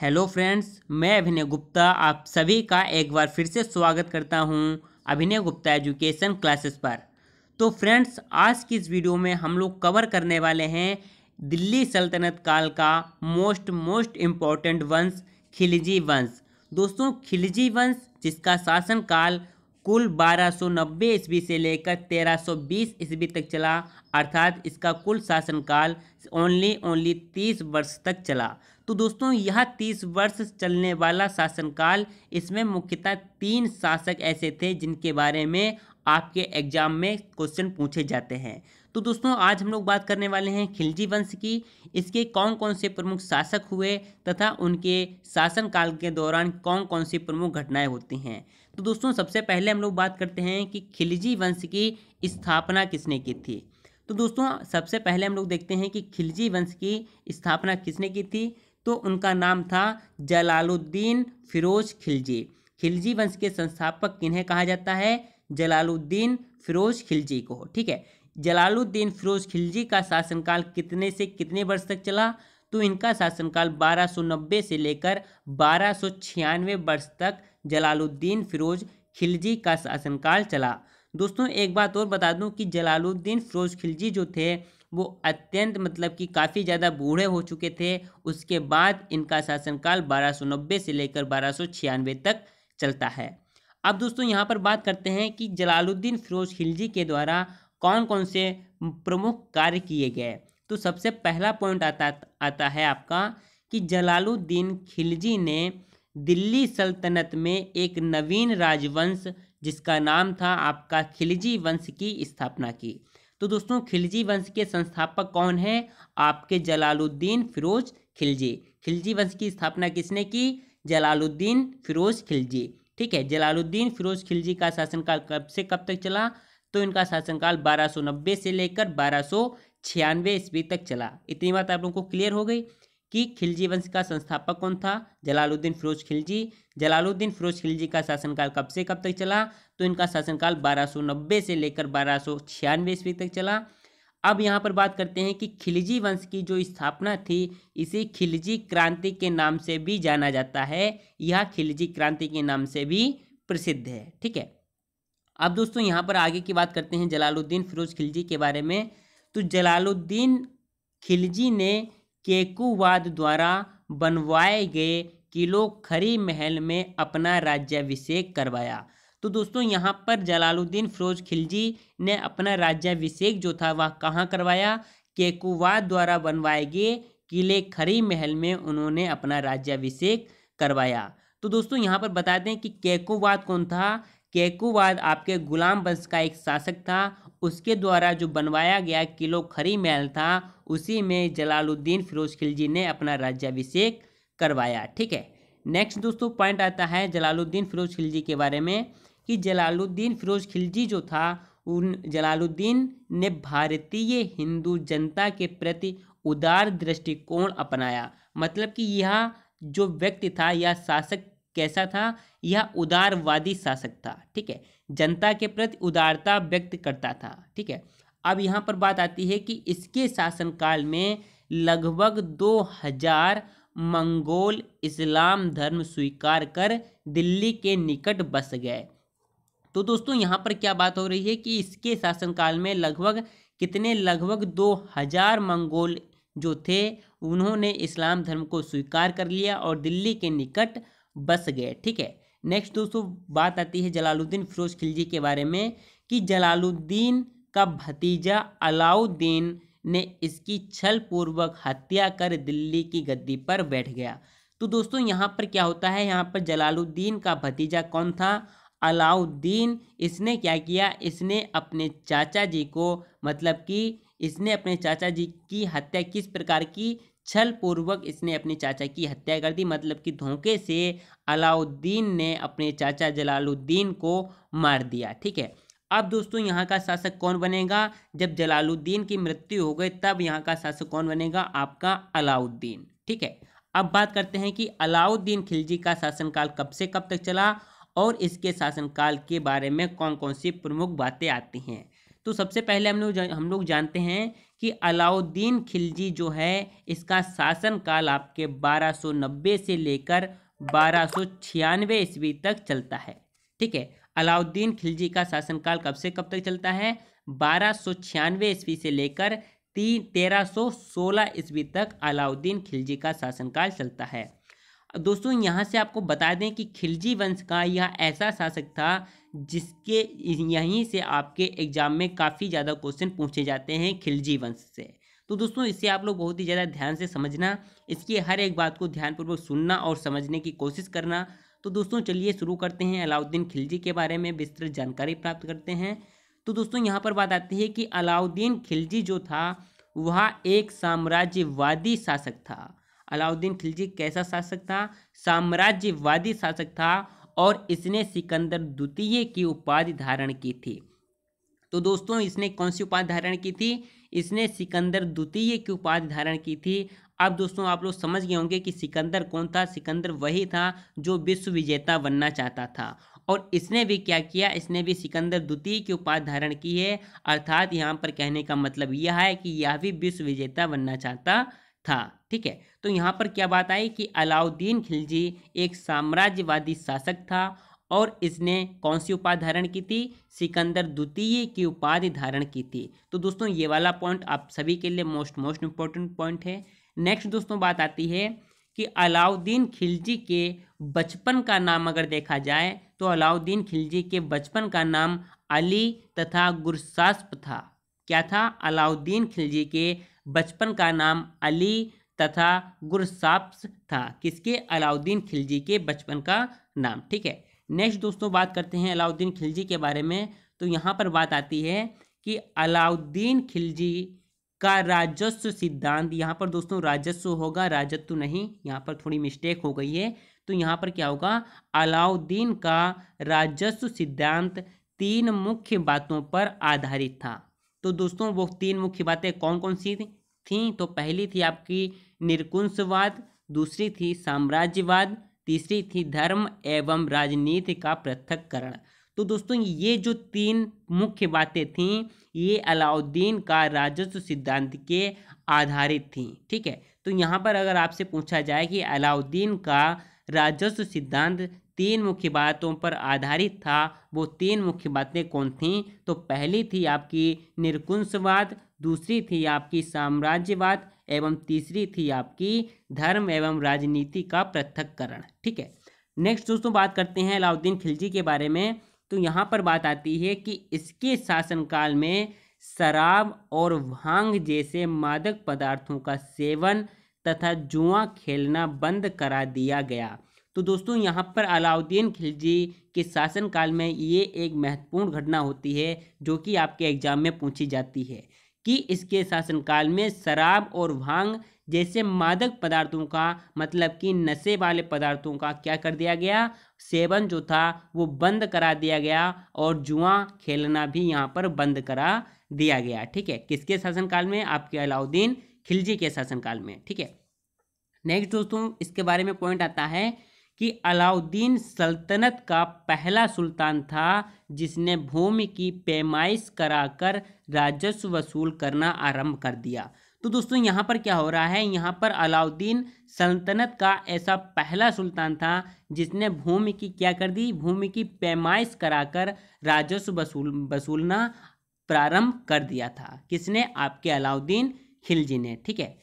hello friends मैं अभिनय गुप्ता आप सभी का एक बार फिर से स्वागत करता हूं अभिनय गुप्ता एजुकेशन क्लासेस पर तो फ्रेंड्स आज की इस वीडियो में हम लोग कवर करने वाले हैं दिल्ली सल्तनत काल का मोस्ट मोस्ट इम्पॉर्टेंट वंश खिलजी वंश दोस्तों खिलजी वंश जिसका शासनकाल कुल 1290 ईस्वी से लेकर 1320 ईस्वी तक चला अर्थात इसका कुल शासनकाल ओनली ओनली 30 वर्ष तक चला तो दोस्तों यह तीस वर्ष चलने वाला शासनकाल इसमें मुख्यतः तीन शासक ऐसे थे जिनके बारे में आपके एग्जाम में क्वेश्चन पूछे जाते हैं तो दोस्तों आज हम लोग बात करने वाले हैं खिलजी वंश की इसके कौन कौन से प्रमुख शासक हुए तथा उनके शासनकाल के दौरान कौन कौन सी प्रमुख घटनाएं होती हैं तो दोस्तों सबसे पहले हम लोग बात करते हैं कि खिलजी वंश की स्थापना किसने की थी तो दोस्तों सबसे पहले हम लोग देखते हैं कि खिलजी वंश की स्थापना किसने की थी तो उनका नाम था जलालुद्दीन फिरोज खिलजी खिलजी वंश के संस्थापक किन्हें कहा जाता है जलालुद्दीन फिरोज खिलजी को ठीक है जलालुद्दीन फिरोज खिलजी का शासनकाल कितने से कितने वर्ष तक चला तो इनका शासनकाल 1290 से लेकर बारह वर्ष तक जलालुद्दीन फिरोज खिलजी का शासनकाल चला दोस्तों एक बात और बता दूं कि जलालुद्दीन फिरोज खिलजी जो थे वो अत्यंत मतलब कि काफ़ी ज़्यादा बूढ़े हो चुके थे उसके बाद इनका शासनकाल 1290 से लेकर 1296 तक चलता है अब दोस्तों यहाँ पर बात करते हैं कि जलालुद्दीन फिरोज खिलजी के द्वारा कौन कौन से प्रमुख कार्य किए गए तो सबसे पहला पॉइंट आता आता है आपका कि जलालुद्दीन खिलजी ने दिल्ली सल्तनत में एक नवीन राजवंश जिसका नाम था आपका खिलजी वंश की स्थापना की तो दोस्तों खिलजी वंश के संस्थापक कौन है आपके जलालुद्दीन फिरोज खिलजी खिलजी वंश की स्थापना किसने की जलालुद्दीन फिरोज खिलजी ठीक है जलालुद्दीन फिरोज खिलजी का शासनकाल कब से कब तक चला तो इनका शासनकाल 1290 से लेकर बारह सौ ईस्वी तक चला इतनी बात आप लोगों को क्लियर हो गई कि खिलजी वंश का संस्थापक कौन था जलालुद्दीन फिरोज खिलजी जलालुद्दीन फिरोज खिलजी का शासनकाल कब से कब तक चला तो इनका शासनकाल 1290 से लेकर बारह सौ ईस्वी तक चला अब यहाँ पर बात करते हैं कि खिलजी वंश की जो स्थापना थी इसे खिलजी क्रांति के नाम से भी जाना जाता है यह खिलजी क्रांति के नाम से भी प्रसिद्ध है ठीक है अब दोस्तों यहाँ पर आगे की बात करते हैं जलालुद्दीन फिरोज खिलजी के बारे में तो जलालुद्दीन खिलजी ने केकुवाद द्वारा बनवाए गए किलो खरी महल में अपना राज्याभिषेक करवाया तो दोस्तों यहाँ पर जलालुद्दीन फिरोज खिलजी ने अपना राज्याभिषेक जो था वह कहाँ करवाया केकुवाद द्वारा बनवाए गए किले खरी महल में उन्होंने अपना राज्याभिषेक करवाया तो दोस्तों यहाँ पर बता दें कि केकुवाद कौन था केकुवाद आपके गुलाम वंश का एक शासक था उसके द्वारा जो बनवाया गया किलो खरी महल था उसी में जलालुद्दीन फिरोज खिलजी ने अपना राज्याभिषेक करवाया ठीक है नेक्स्ट दोस्तों पॉइंट आता है जलालुद्दीन फिरोज खिलजी के बारे में कि जलालुद्दीन फिरोज खिलजी जो था उन जलालुद्दीन ने भारतीय हिंदू जनता के प्रति उदार दृष्टिकोण अपनाया मतलब कि यह जो व्यक्ति था यह शासक कैसा था यह उदारवादी शासक था ठीक है जनता के प्रति उदारता व्यक्त करता था ठीक है अब यहाँ पर बात आती है कि इसके शासनकाल में लगभग दो हजार मंगोल इस्लाम धर्म स्वीकार कर दिल्ली के निकट बस गए तो दोस्तों यहाँ पर क्या बात हो रही है कि इसके शासनकाल में लगभग कितने लगभग दो हजार मंगोल जो थे उन्होंने इस्लाम धर्म को स्वीकार कर लिया और दिल्ली के निकट बस गए ठीक है नेक्स्ट दोस्तों बात आती है जलालुद्दीन फिरोज खिलजी के बारे में कि जलालुद्दीन का भतीजा अलाउद्दीन ने इसकी छल पूर्वक हत्या कर दिल्ली की गद्दी पर बैठ गया तो दोस्तों यहाँ पर क्या होता है यहाँ पर जलालुद्दीन का भतीजा कौन था अलाउद्दीन इसने क्या किया इसने अपने चाचा जी को मतलब कि इसने अपने चाचा जी की हत्या किस प्रकार की छल पूर्वक इसने अपने चाचा की हत्या कर दी मतलब कि धोखे से अलाउद्दीन ने अपने चाचा जलालुद्दीन को मार दिया ठीक है अब दोस्तों यहाँ का शासक कौन बनेगा जब जलालुद्दीन की मृत्यु हो गई तब यहाँ का शासक कौन बनेगा आपका अलाउद्दीन ठीक है अब बात करते हैं कि अलाउद्दीन खिलजी का शासनकाल कब से कब तक चला और इसके शासनकाल के बारे में कौन कौन सी प्रमुख बातें आती हैं तो सबसे पहले हम लोग हम लोग जानते हैं कि अलाउद्दीन खिलजी जो है इसका शासनकाल आपके 1290 से लेकर 1296 ईस्वी तक चलता है ठीक है अलाउद्दीन खिलजी का शासनकाल कब से कब तक चलता है बारह सौ छियानवे ईस्वी से लेकर तीन तेरह सौ सोलह ईस्वी तक अलाउद्दीन खिलजी का शासनकाल चलता है दोस्तों यहाँ से आपको बता दें कि खिलजी वंश का यह ऐसा शासक था जिसके यहीं से आपके एग्जाम में काफ़ी ज़्यादा क्वेश्चन पूछे जाते हैं खिलजी वंश से तो दोस्तों इसे आप लोग बहुत ही ज़्यादा ध्यान से समझना इसकी हर एक बात को ध्यानपूर्वक सुनना और समझने की कोशिश करना तो दोस्तों चलिए शुरू करते हैं अलाउद्दीन खिलजी के बारे में विस्तृत जानकारी प्राप्त करते हैं तो दोस्तों यहाँ पर बात आती है कि अलाउद्दीन खिलजी जो था वह एक साम्राज्यवादी शासक था अलाउद्दीन खिलजी कैसा शासक था साम्राज्यवादी शासक था और इसने सिकंदर द्वितीय की उपाधि धारण की थी तो दोस्तों इसने कौन सी उपाधि धारण की थी इसने सिकंदर द्वितीय की उपाधि धारण की थी अब दोस्तों आप लोग समझ गए होंगे कि सिकंदर कौन था सिकंदर वही था जो विश्व विजेता बनना चाहता था और इसने भी क्या किया इसने भी सिकंदर द्वितीय की उपाधि धारण की है अर्थात यहाँ पर कहने का मतलब यह है कि यह भी विश्व विजेता बनना चाहता था ठीक है तो यहाँ पर क्या बात आई कि अलाउद्दीन खिलजी एक साम्राज्यवादी शासक था और इसने कौन सी उपाधि धारण की थी सिकंदर द्वितीय की उपाधि धारण की थी तो दोस्तों ये वाला पॉइंट आप सभी के लिए मोस्ट मोस्ट इम्पोर्टेंट पॉइंट है नेक्स्ट दोस्तों बात आती है कि अलाउद्दीन खिलजी के बचपन का नाम अगर देखा जाए तो अलाउद्दीन खिलजी के बचपन का नाम अली तथा गुरसास्प था क्या था अलाउद्दीन खिलजी के बचपन का नाम अली तथा गुरसाप्स था किसके अलाउद्दीन खिलजी के बचपन का नाम ठीक है नेक्स्ट दोस्तों बात करते हैं अलाउद्दीन खिलजी के बारे में तो यहाँ पर बात आती है कि अलाउद्दीन खिलजी का राजस्व सिद्धांत यहाँ पर दोस्तों राजस्व होगा राजत्व नहीं यहाँ पर थोड़ी मिस्टेक हो गई है तो यहाँ पर क्या होगा अलाउद्दीन का राजस्व सिद्धांत तीन मुख्य बातों पर आधारित था तो दोस्तों वो तीन मुख्य बातें कौन कौन सी थी तो पहली थी आपकी निरकुंशवाद दूसरी थी साम्राज्यवाद तीसरी थी धर्म एवं राजनीति का पृथककरण तो दोस्तों ये जो तीन मुख्य बातें थीं ये अलाउद्दीन का राजस्व सिद्धांत के आधारित थीं ठीक है तो यहाँ पर अगर आपसे पूछा जाए कि अलाउद्दीन का राजस्व सिद्धांत तीन मुख्य बातों पर आधारित था वो तीन मुख्य बातें कौन थीं तो पहली थी आपकी निरकुंशवाद दूसरी थी आपकी साम्राज्यवाद एवं तीसरी थी आपकी धर्म एवं राजनीति का पृथककरण ठीक है नेक्स्ट दोस्तों बात करते हैं अलाउद्दीन खिलजी के बारे में तो यहाँ पर बात आती है कि इसके शासनकाल में शराब और भांग जैसे मादक पदार्थों का सेवन तथा जुआ खेलना बंद करा दिया गया तो दोस्तों यहाँ पर अलाउद्दीन खिलजी के शासनकाल में ये एक महत्वपूर्ण घटना होती है जो कि आपके एग्जाम में पूछी जाती है कि इसके शासनकाल में शराब और भांग जैसे मादक पदार्थों का मतलब कि नशे वाले पदार्थों का क्या कर दिया गया सेवन जो था वो बंद करा दिया गया और जुआ खेलना भी यहाँ पर बंद करा दिया गया ठीक है किसके शासनकाल में आपके अलाउद्दीन खिलजी के शासनकाल में ठीक है नेक्स्ट दोस्तों इसके बारे में पॉइंट आता है कि अलाउद्दीन सल्तनत का पहला सुल्तान था जिसने भूमि की पैमाइश कराकर राजस्व वसूल करना आरंभ कर दिया तो दोस्तों यहाँ पर क्या हो रहा है यहाँ पर अलाउद्दीन सल्तनत का ऐसा पहला सुल्तान था जिसने भूमि की क्या कर दी भूमि की पैमाइश कराकर राजस्व वसूल वसूलना प्रारंभ कर दिया था किसने आपके अलाउद्दीन खिलजी ने ठीक है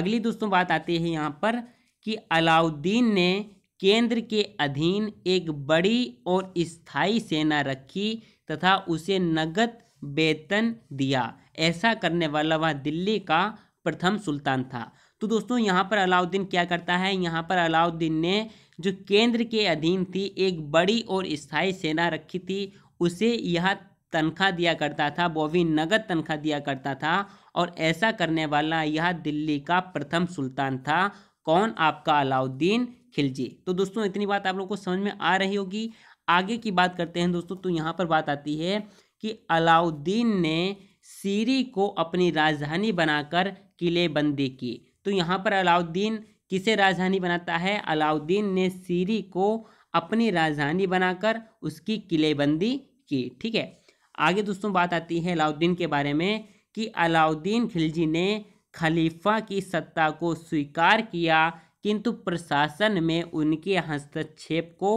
अगली दोस्तों बात आती है यहाँ पर कि अलाउद्दीन ने केंद्र के अधीन एक बड़ी और स्थायी सेना रखी तथा उसे नगद वेतन दिया ऐसा करने वाला वह दिल्ली का प्रथम सुल्तान था तो दोस्तों यहाँ पर अलाउद्दीन क्या करता है यहाँ पर अलाउद्दीन ने जो केंद्र के अधीन थी एक बड़ी और स्थायी सेना रखी थी उसे यह तनख्वाह दिया करता था वो भी नगद तनख्वाह दिया करता था और ऐसा करने वाला यह दिल्ली का प्रथम सुल्तान था कौन आपका अलाउद्दीन खिलजी तो दोस्तों इतनी बात आप लोग को समझ में आ रही होगी आगे की बात करते हैं दोस्तों तो यहाँ पर बात आती है कि अलाउद्दीन ने सीरी को अपनी राजधानी बनाकर किलेबंदी की तो यहाँ पर अलाउद्दीन किसे राजधानी बनाता है अलाउद्दीन ने सीरी को अपनी राजधानी बनाकर उसकी किलेबंदी की ठीक है आगे दोस्तों बात आती है अलाउद्दीन के बारे में कि अलाउद्दीन खिलजी ने खलीफा की सत्ता को स्वीकार किया किंतु प्रशासन में उनके हस्तक्षेप को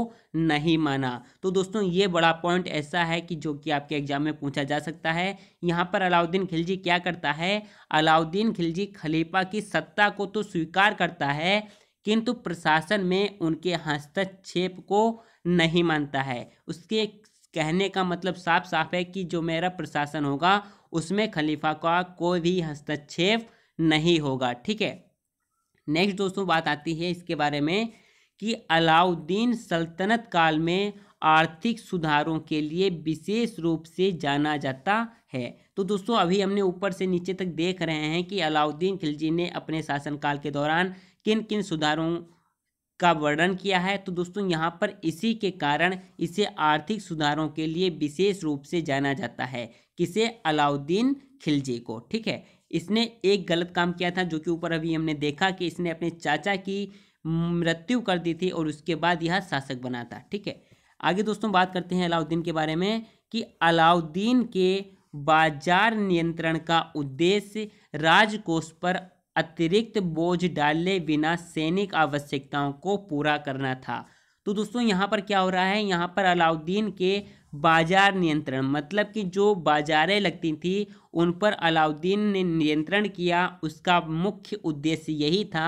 नहीं माना तो दोस्तों ये बड़ा पॉइंट ऐसा है कि जो कि आपके एग्जाम में पूछा जा सकता है यहाँ पर अलाउद्दीन खिलजी क्या करता है अलाउद्दीन खिलजी खलीफा की सत्ता को तो स्वीकार करता है किंतु प्रशासन में उनके हस्तक्षेप को नहीं मानता है उसके कहने का मतलब साफ साफ है कि जो मेरा प्रशासन होगा उसमें खलीफा का कोई भी हस्तक्षेप नहीं होगा ठीक है नेक्स्ट दोस्तों बात आती है इसके बारे में कि अलाउद्दीन सल्तनत काल में आर्थिक सुधारों के लिए विशेष रूप से जाना जाता है तो दोस्तों अभी हमने ऊपर से नीचे तक देख रहे हैं कि अलाउद्दीन खिलजी ने अपने शासनकाल के दौरान किन किन सुधारों का वर्णन किया है तो दोस्तों यहाँ पर इसी के कारण इसे आर्थिक सुधारों के लिए विशेष रूप से जाना जाता है किसे अलाउद्दीन खिलजी को ठीक है इसने एक गलत काम किया था जो कि ऊपर अभी हमने देखा कि इसने अपने चाचा की मृत्यु कर दी थी और उसके बाद यह शासक बना था ठीक है आगे दोस्तों बात करते हैं अलाउद्दीन के बारे में कि अलाउद्दीन के बाजार नियंत्रण का उद्देश्य राजकोष पर अतिरिक्त बोझ डाले बिना सैनिक आवश्यकताओं को पूरा करना था तो दोस्तों यहाँ पर क्या हो रहा है यहाँ पर अलाउद्दीन के बाजार नियंत्रण मतलब कि जो बाजारें लगती थी उन पर अलाउद्दीन ने नियंत्रण किया उसका मुख्य उद्देश्य यही था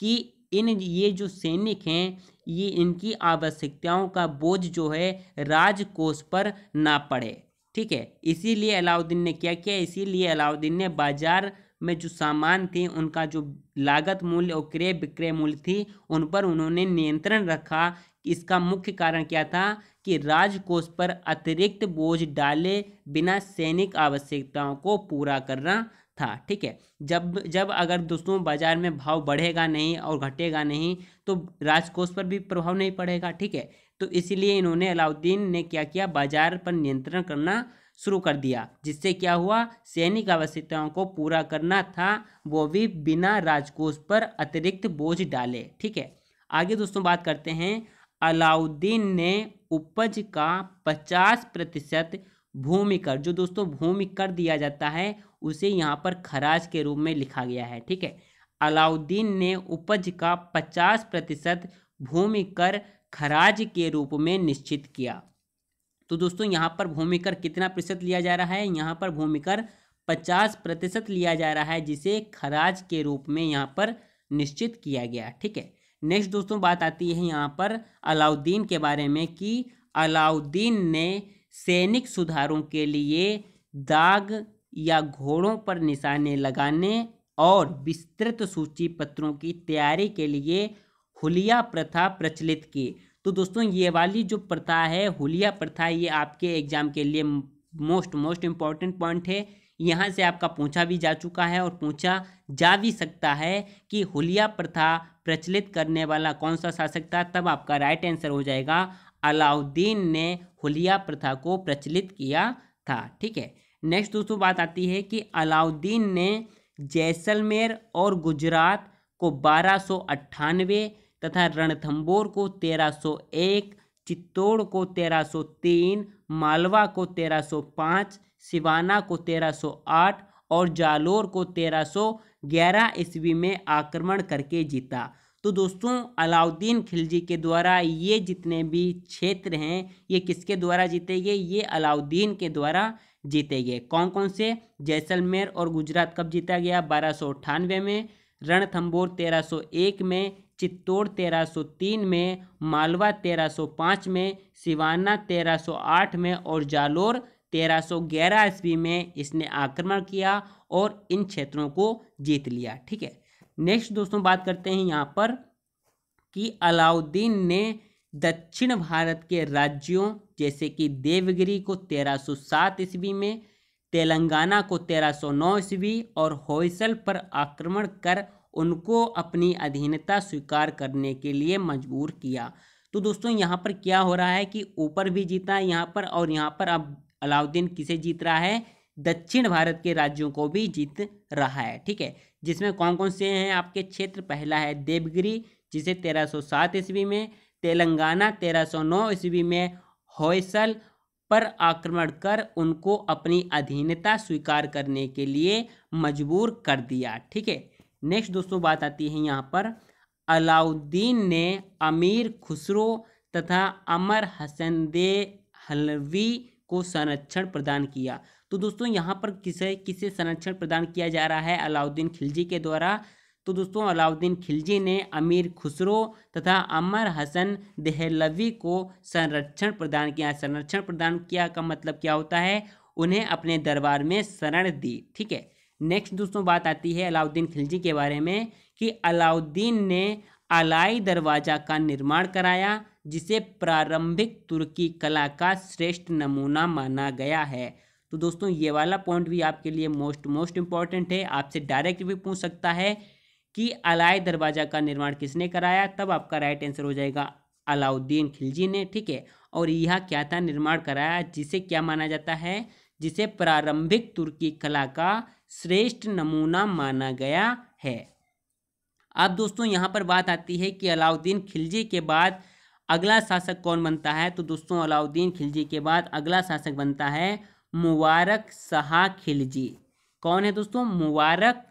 कि इन ये जो सैनिक हैं ये इनकी आवश्यकताओं का बोझ जो है राजकोष पर ना पड़े ठीक है इसीलिए अलाउद्दीन ने क्या किया इसीलिए अलाउद्दीन ने बाजार में जो सामान थे उनका जो लागत मूल्य और क्रय विक्रय मूल्य थी उन पर उन्होंने नियंत्रण रखा इसका मुख्य कारण क्या था कि राजकोष पर अतिरिक्त बोझ डाले बिना सैनिक आवश्यकताओं को पूरा करना था ठीक है जब जब अगर दोस्तों बाजार में भाव बढ़ेगा नहीं और घटेगा नहीं तो राजकोष पर भी प्रभाव नहीं पड़ेगा ठीक है तो इसीलिए इन्होंने अलाउद्दीन ने क्या किया बाजार पर नियंत्रण करना शुरू कर दिया जिससे क्या हुआ सैनिक आवश्यकताओं को पूरा करना था वो भी बिना राजकोष पर अतिरिक्त बोझ डाले ठीक है आगे दोस्तों बात करते हैं अलाउद्दीन ने उपज का पचास प्रतिशत भूमि कर जो दोस्तों भूमि कर दिया जाता है उसे यहाँ पर खराज के रूप में लिखा गया है ठीक है अलाउद्दीन ने उपज का पचास प्रतिशत भूमि कर खराज के रूप में निश्चित किया तो दोस्तों यहाँ पर भूमि कर कितना प्रतिशत लिया जा रहा है यहाँ पर भूमि कर पचास प्रतिशत लिया जा रहा है जिसे खराज के रूप में यहाँ पर निश्चित किया गया ठीक है नेक्स्ट दोस्तों बात आती है यहाँ पर अलाउद्दीन के बारे में कि अलाउद्दीन ने सैनिक सुधारों के लिए दाग या घोड़ों पर निशाने लगाने और विस्तृत सूची पत्रों की तैयारी के लिए हुलिया प्रथा प्रचलित की तो दोस्तों ये वाली जो प्रथा है हुलिया प्रथा ये आपके एग्जाम के लिए मोस्ट मोस्ट इम्पॉर्टेंट पॉइंट है यहाँ से आपका पूछा भी जा चुका है और पूछा जा भी सकता है कि हुलिया प्रथा प्रचलित करने वाला कौन सा शासक था तब आपका राइट आंसर हो जाएगा अलाउद्दीन ने हुलिया प्रथा को प्रचलित किया था ठीक है नेक्स्ट दोस्तों बात आती है कि अलाउद्दीन ने जैसलमेर और गुजरात को बारह तथा रणथंबोर को 1301 चित्तौड़ को 1303 मालवा को 1305 सिवाना को 1308 और जालोर को 1311 ईस्वी में आक्रमण करके जीता तो दोस्तों अलाउद्दीन खिलजी के द्वारा ये जितने भी क्षेत्र हैं ये किसके द्वारा जीते गए ये अलाउद्दीन के द्वारा जीते गए कौन कौन से जैसलमेर और गुजरात कब जीता गया बारह में रणथम्बोर 1301 में चित्तौड़ 1303 में मालवा 1305 में सिवाना 1308 में और जालोर 1311 ईस्वी में इसने आक्रमण किया और इन क्षेत्रों को जीत लिया ठीक है नेक्स्ट दोस्तों बात करते हैं यहाँ पर कि अलाउद्दीन ने दक्षिण भारत के राज्यों जैसे कि देवगिरी को 1307 ईस्वी में तेलंगाना को 1309 ईस्वी और होयसल पर आक्रमण कर उनको अपनी अधीनता स्वीकार करने के लिए मजबूर किया तो दोस्तों यहाँ पर क्या हो रहा है कि ऊपर भी जीता यहाँ पर और यहाँ पर अब अलाउद्दीन किसे जीत रहा है दक्षिण भारत के राज्यों को भी जीत रहा है ठीक है जिसमें कौन कौन से हैं आपके क्षेत्र पहला है देवगिरी जिसे 1307 ईस्वी में तेलंगाना 1309 ईस्वी में होयसल पर आक्रमण कर उनको अपनी अधीनता स्वीकार करने के लिए मजबूर कर दिया ठीक है नेक्स्ट दोस्तों बात आती है यहाँ पर अलाउद्दीन ने अमीर खुसरो तथा अमर हसन दे हलवी को संरक्षण प्रदान किया तो दोस्तों यहाँ पर किसे किसे संरक्षण प्रदान किया जा रहा है अलाउद्दीन खिलजी के द्वारा तो दोस्तों अलाउद्दीन खिलजी ने अमीर खुसरो तथा अमर हसन देहलवी को संरक्षण प्रदान किया संरक्षण प्रदान किया का मतलब क्या होता है उन्हें अपने दरबार में शरण दी ठीक है नेक्स्ट दोस्तों बात आती है अलाउद्दीन खिलजी के बारे में कि अलाउद्दीन ने अलाई दरवाज़ा का निर्माण कराया जिसे प्रारंभिक तुर्की कला का श्रेष्ठ नमूना माना गया है तो दोस्तों ये वाला पॉइंट भी आपके लिए मोस्ट मोस्ट इम्पॉर्टेंट है आपसे डायरेक्ट भी पूछ सकता है कि अलाई दरवाज़ा का निर्माण किसने कराया तब आपका राइट आंसर हो जाएगा अलाउद्दीन खिलजी ने ठीक है और यह क्या था निर्माण कराया जिसे क्या माना जाता है जिसे प्रारंभिक तुर्की कला का श्रेष्ठ नमूना माना गया है अब दोस्तों यहाँ पर बात आती है कि अलाउद्दीन खिलजी के बाद अगला शासक कौन बनता है तो दोस्तों अलाउद्दीन खिलजी के बाद अगला शासक बनता है मुबारक शाह खिलजी कौन है दोस्तों मुबारक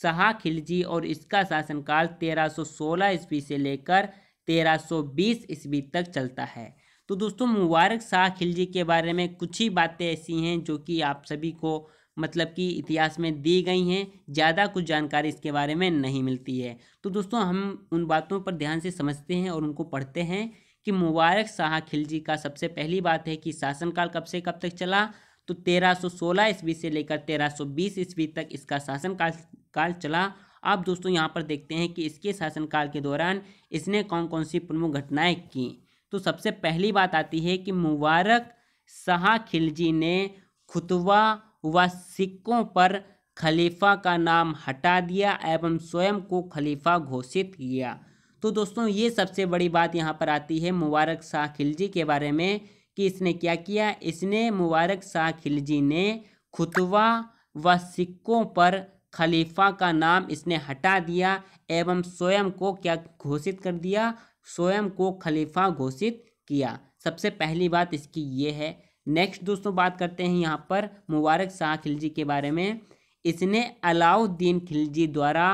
शाह खिलजी और इसका शासनकाल 1316 ईस्वी से लेकर 1320 ईस्वी तक चलता है तो दोस्तों मुबारक शाह खिलजी के बारे में कुछ ही बातें ऐसी हैं जो कि आप सभी को मतलब कि इतिहास में दी गई हैं ज़्यादा कुछ जानकारी इसके बारे में नहीं मिलती है तो दोस्तों हम उन बातों पर ध्यान से समझते हैं और उनको पढ़ते हैं कि मुबारक शाह खिलजी का सबसे पहली बात है कि शासनकाल कब से कब तक चला तो 1316 ईस्वी से लेकर 1320 ईस्वी तक इसका शासनकाल काल चला आप दोस्तों यहाँ पर देखते हैं कि इसके शासनकाल के दौरान इसने कौन कौन सी प्रमुख घटनाएँ की तो सबसे पहली बात आती है कि मुबारक शाह खिलजी ने खुतवा व सिक्कों पर खलीफा का नाम हटा दिया एवं स्वयं को खलीफा घोषित किया तो दोस्तों ये सबसे बड़ी बात यहाँ पर आती है मुबारक शाह खिलजी के बारे में कि इसने क्या किया इसने मुबारक शाह खिलजी ने खुतवा व सिक्कों पर खलीफा का नाम इसने हटा दिया एवं स्वयं को क्या घोषित कर दिया स्वयं को खलीफा घोषित किया सबसे पहली बात इसकी ये है नेक्स्ट दोस्तों बात करते हैं यहाँ पर मुबारक शाह खिलजी के बारे में इसने अलाउद्दीन खिलजी द्वारा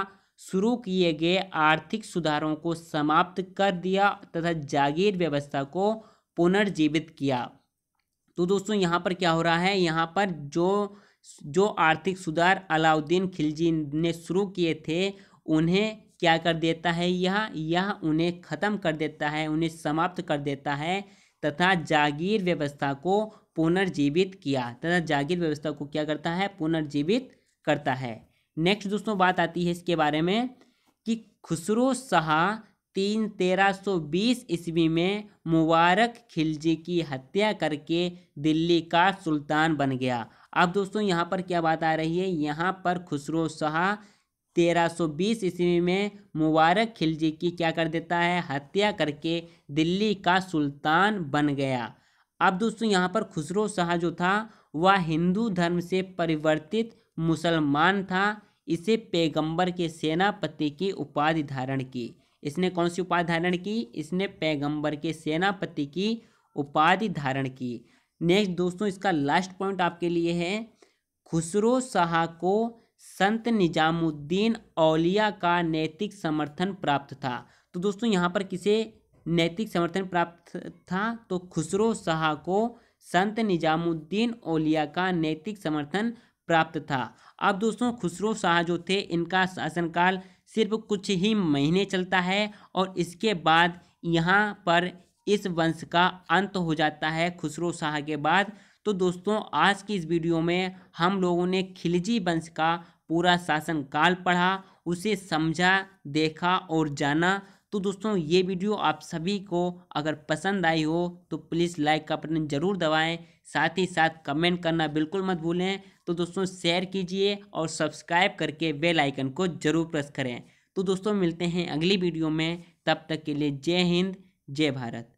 शुरू किए गए आर्थिक सुधारों को समाप्त कर दिया तथा जागीर व्यवस्था को पुनर्जीवित किया तो दोस्तों यहाँ पर क्या हो रहा है यहाँ पर जो जो आर्थिक सुधार अलाउद्दीन खिलजी ने शुरू किए थे उन्हें क्या कर देता है यह यह उन्हें ख़त्म कर देता है उन्हें समाप्त कर देता है तथा जागीर व्यवस्था को पुनर्जीवित किया तथा जागीर व्यवस्था को क्या करता है पुनर्जीवित करता है नेक्स्ट दोस्तों बात आती है इसके बारे में कि खुसरो शाह तीन तेरह सौ बीस ईस्वी में मुबारक खिलजी की हत्या करके दिल्ली का सुल्तान बन गया अब दोस्तों यहाँ पर क्या बात आ रही है यहाँ पर खुसरो शाह तेरह सौ बीस ईस्वी में मुबारक खिलजी की क्या कर देता है हत्या करके दिल्ली का सुल्तान बन गया अब दोस्तों यहाँ पर खुसरो शाह जो था वह हिंदू धर्म से परिवर्तित मुसलमान था इसे पैगंबर के सेनापति की उपाधि धारण की इसने कौन सी उपाधि धारण की इसने पैगंबर के सेनापति की उपाधि धारण की नेक्स्ट दोस्तों इसका लास्ट पॉइंट आपके लिए है खुसरो शाह को संत निजामुद्दीन औलिया का नैतिक समर्थन प्राप्त था तो दोस्तों यहाँ पर किसे नैतिक समर्थन प्राप्त था तो खुसरो शाह को संत निजामुद्दीन औलिया का नैतिक समर्थन प्राप्त था अब दोस्तों खुसरो शाह जो थे इनका शासनकाल सिर्फ कुछ ही महीने चलता है और इसके बाद यहाँ पर इस वंश का अंत हो जाता है खुसरो शाह के बाद तो दोस्तों आज की इस वीडियो में हम लोगों ने खिलजी वंश का पूरा शासनकाल पढ़ा उसे समझा देखा और जाना तो दोस्तों ये वीडियो आप सभी को अगर पसंद आई हो तो प्लीज़ लाइक का बटन ज़रूर दबाएं साथ ही साथ कमेंट करना बिल्कुल मत भूलें तो दोस्तों शेयर कीजिए और सब्सक्राइब करके बेल आइकन को ज़रूर प्रेस करें तो दोस्तों मिलते हैं अगली वीडियो में तब तक के लिए जय हिंद जय भारत